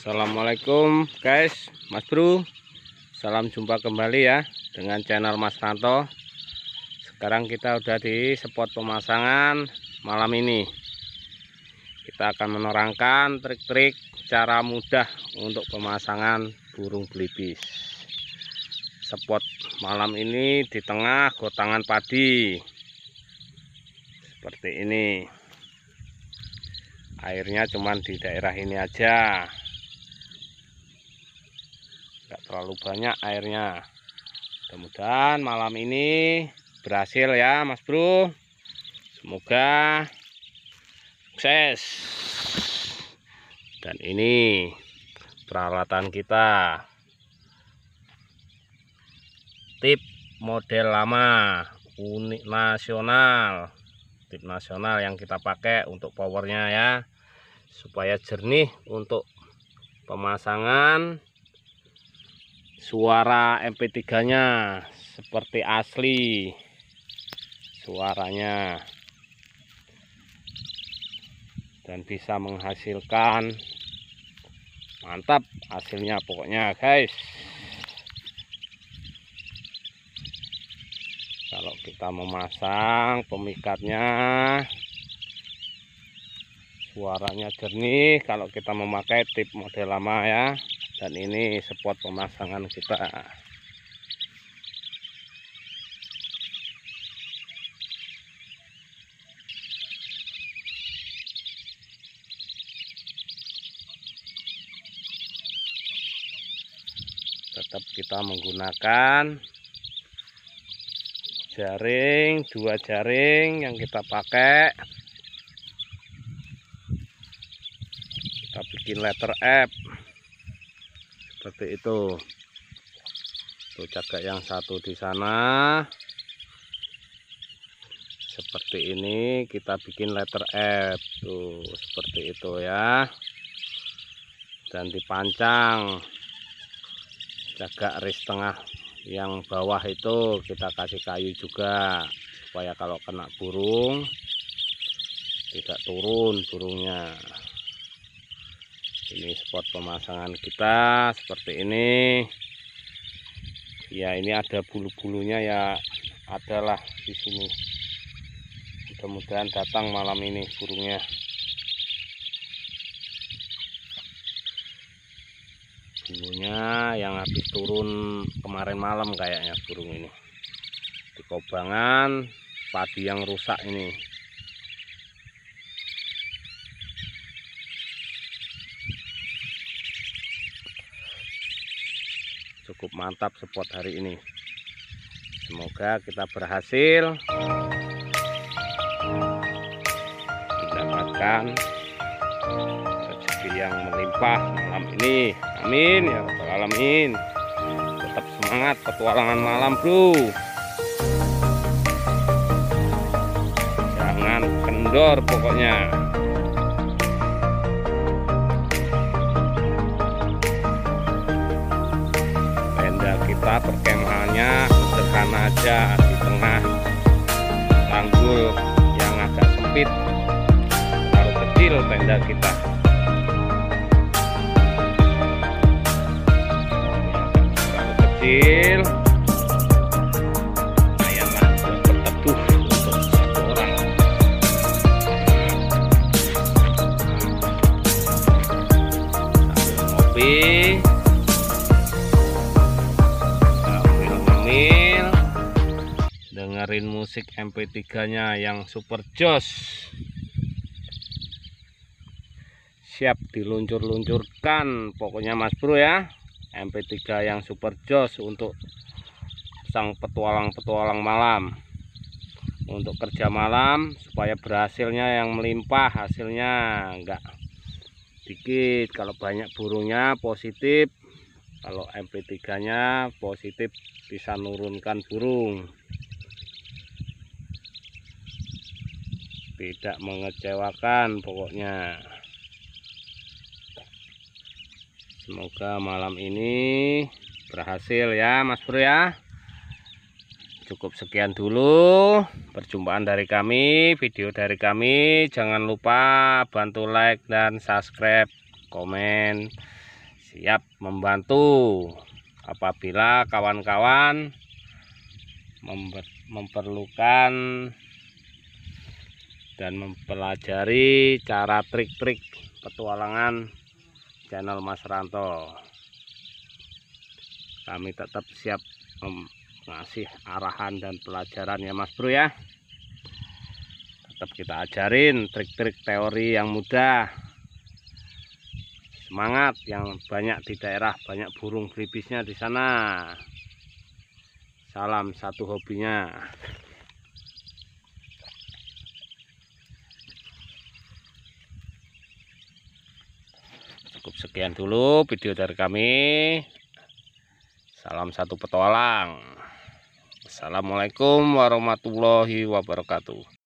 Assalamualaikum guys Mas Bro Salam jumpa kembali ya Dengan channel Mas Tanto Sekarang kita udah di spot pemasangan Malam ini Kita akan menerangkan Trik-trik cara mudah Untuk pemasangan burung belibis Spot malam ini Di tengah gotangan padi Seperti ini Airnya cuman di daerah ini aja nggak terlalu banyak airnya mudah-mudahan malam ini berhasil ya mas bro semoga sukses dan ini peralatan kita tip model lama unik nasional tip nasional yang kita pakai untuk powernya ya supaya jernih untuk pemasangan suara MP3 nya seperti asli suaranya dan bisa menghasilkan mantap hasilnya pokoknya guys kalau kita memasang pemikatnya suaranya jernih kalau kita memakai tip model lama ya dan ini spot pemasangan kita tetap kita menggunakan jaring dua jaring yang kita pakai kita bikin letter F seperti itu tuh cagak yang satu di sana seperti ini kita bikin letter F tuh seperti itu ya dan dipancang jaga ris tengah yang bawah itu kita kasih kayu juga supaya kalau kena burung tidak turun burungnya ini spot pemasangan kita seperti ini ya ini ada bulu-bulunya ya adalah di sini mudah-mudahan datang malam ini burungnya bulunya yang habis turun kemarin malam kayaknya burung ini di kobangan padi yang rusak ini cukup mantap spot hari ini semoga kita berhasil mendapatkan rezeki yang melimpah malam ini amin ya rabbal alamin tetap semangat petualangan malam bro jangan kendor pokoknya kita perkemahannya sederhana aja di tengah tanggul yang agak sempit taruh kecil tenda kita taruh kecil Dengarin dengerin musik MP3 nya yang super jos siap diluncur-luncurkan pokoknya mas bro ya MP3 yang super jos untuk sang petualang-petualang malam untuk kerja malam supaya berhasilnya yang melimpah hasilnya enggak dikit kalau banyak burungnya positif kalau MP3 nya positif bisa nurunkan burung tidak mengecewakan pokoknya semoga malam ini berhasil ya mas bro ya cukup sekian dulu perjumpaan dari kami video dari kami jangan lupa bantu like dan subscribe komen siap membantu apabila kawan-kawan memperlukan dan mempelajari cara trik-trik petualangan channel Mas Ranto kami tetap siap ngasih arahan dan pelajaran ya Mas Bro ya tetap kita ajarin trik-trik teori yang mudah semangat yang banyak di daerah banyak burung kripisnya di sana salam satu hobinya cukup sekian dulu video dari kami salam satu petualang assalamualaikum warahmatullahi wabarakatuh